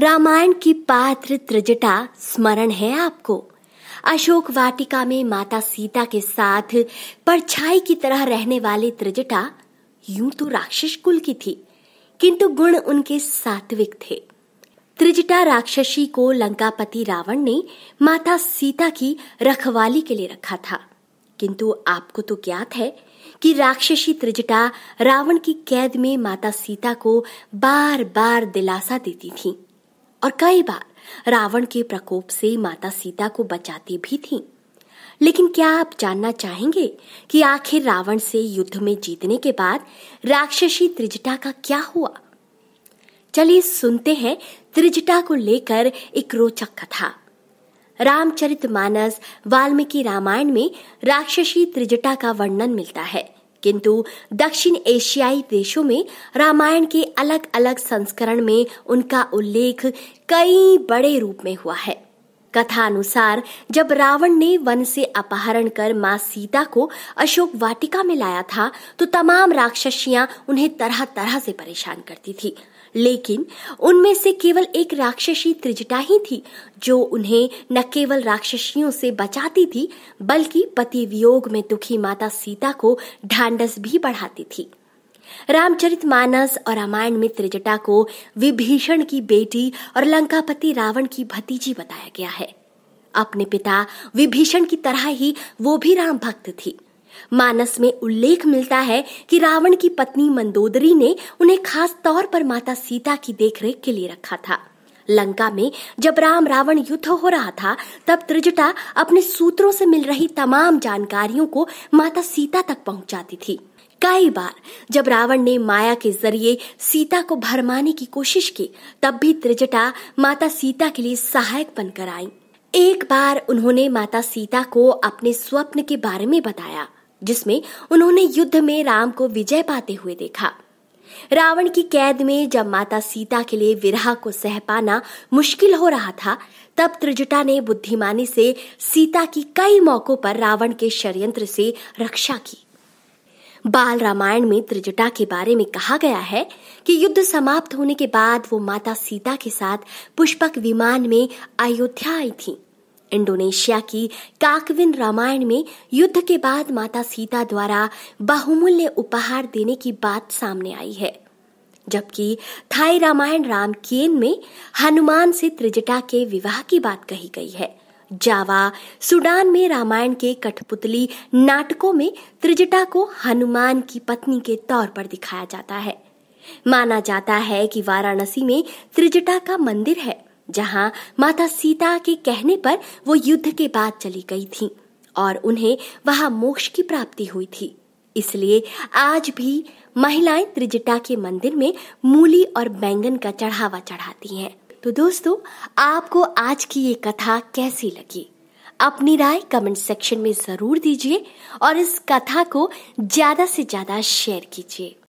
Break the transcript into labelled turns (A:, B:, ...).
A: रामायण की पात्र त्रिजटा स्मरण है आपको अशोक वाटिका में माता सीता के साथ परछाई की तरह रहने वाले त्रिजटा यूं तो राक्षस कुल की थी किंतु गुण उनके सात्विक थे त्रिजटा राक्षसी को लंकापति रावण ने माता सीता की रखवाली के लिए रखा था किंतु आपको तो ज्ञात है कि राक्षसी त्रिजटा रावण की कैद में माता सीता को बार बार दिलासा देती थी और कई बार रावण के प्रकोप से माता सीता को बचाती भी थी लेकिन क्या आप जानना चाहेंगे कि आखिर रावण से युद्ध में जीतने के बाद राक्षसी त्रिजटा का क्या हुआ चलिए सुनते हैं त्रिजटा को लेकर एक रोचक कथा रामचरित मानस वाल्मीकि रामायण में राक्षसी त्रिजटा का वर्णन मिलता है किंतु दक्षिण एशियाई देशों में रामायण के अलग अलग संस्करण में उनका उल्लेख कई बड़े रूप में हुआ है कथा अनुसार जब रावण ने वन से अपहरण कर मां सीता को अशोक वाटिका में लाया था तो तमाम राक्षसियां उन्हें तरह तरह से परेशान करती थी लेकिन उनमें से केवल एक राक्षसी त्रिजटा ही थी जो उन्हें न केवल राक्षसियों से बचाती थी बल्कि पति वियोग में दुखी माता सीता को ढांडस भी बढ़ाती थी रामचरित मानस और रामायण में त्रिजटा को विभीषण की बेटी और लंकापति रावण की भतीजी बताया गया है अपने पिता विभीषण की तरह ही वो भी राम भक्त थी मानस में उल्लेख मिलता है कि रावण की पत्नी मंदोदरी ने उन्हें खास तौर पर माता सीता की देखरेख के लिए रखा था लंका में जब राम रावण युद्ध हो रहा था तब त्रिजटा अपने सूत्रों से मिल रही तमाम जानकारियों को माता सीता तक पहुंचाती थी कई बार जब रावण ने माया के जरिए सीता को भरमाने की कोशिश की तब भी त्रिजटा माता सीता के लिए सहायक बनकर आई एक बार उन्होंने माता सीता को अपने स्वप्न के बारे में बताया जिसमें उन्होंने युद्ध में राम को विजय पाते हुए देखा रावण की कैद में जब माता सीता के लिए विरह को सह पाना मुश्किल हो रहा था तब त्रिजुटा ने बुद्धिमानी से सीता की कई मौकों पर रावण के षड्यंत्र से रक्षा की बाल रामायण में त्रिजुटा के बारे में कहा गया है कि युद्ध समाप्त होने के बाद वो माता सीता के साथ पुष्पक विमान में अयोध्या आई थी इंडोनेशिया की काकविन रामायण में युद्ध के बाद माता सीता द्वारा बहुमूल्य उपहार देने की बात सामने आई है जबकि थाई रामायण रामकियन में हनुमान से त्रिजटा के विवाह की बात कही गई है जावा सुडान में रामायण के कठपुतली नाटकों में त्रिजटा को हनुमान की पत्नी के तौर पर दिखाया जाता है माना जाता है कि वाराणसी में त्रिजटा का मंदिर है जहां माता सीता के कहने पर वो युद्ध के बाद चली गई थी और उन्हें वहां मोक्ष की प्राप्ति हुई थी इसलिए आज भी महिलाएं त्रिजटा के मंदिर में मूली और बैंगन का चढ़ावा चढ़ाती हैं तो दोस्तों आपको आज की ये कथा कैसी लगी अपनी राय कमेंट सेक्शन में जरूर दीजिए और इस कथा को ज्यादा से ज्यादा शेयर कीजिए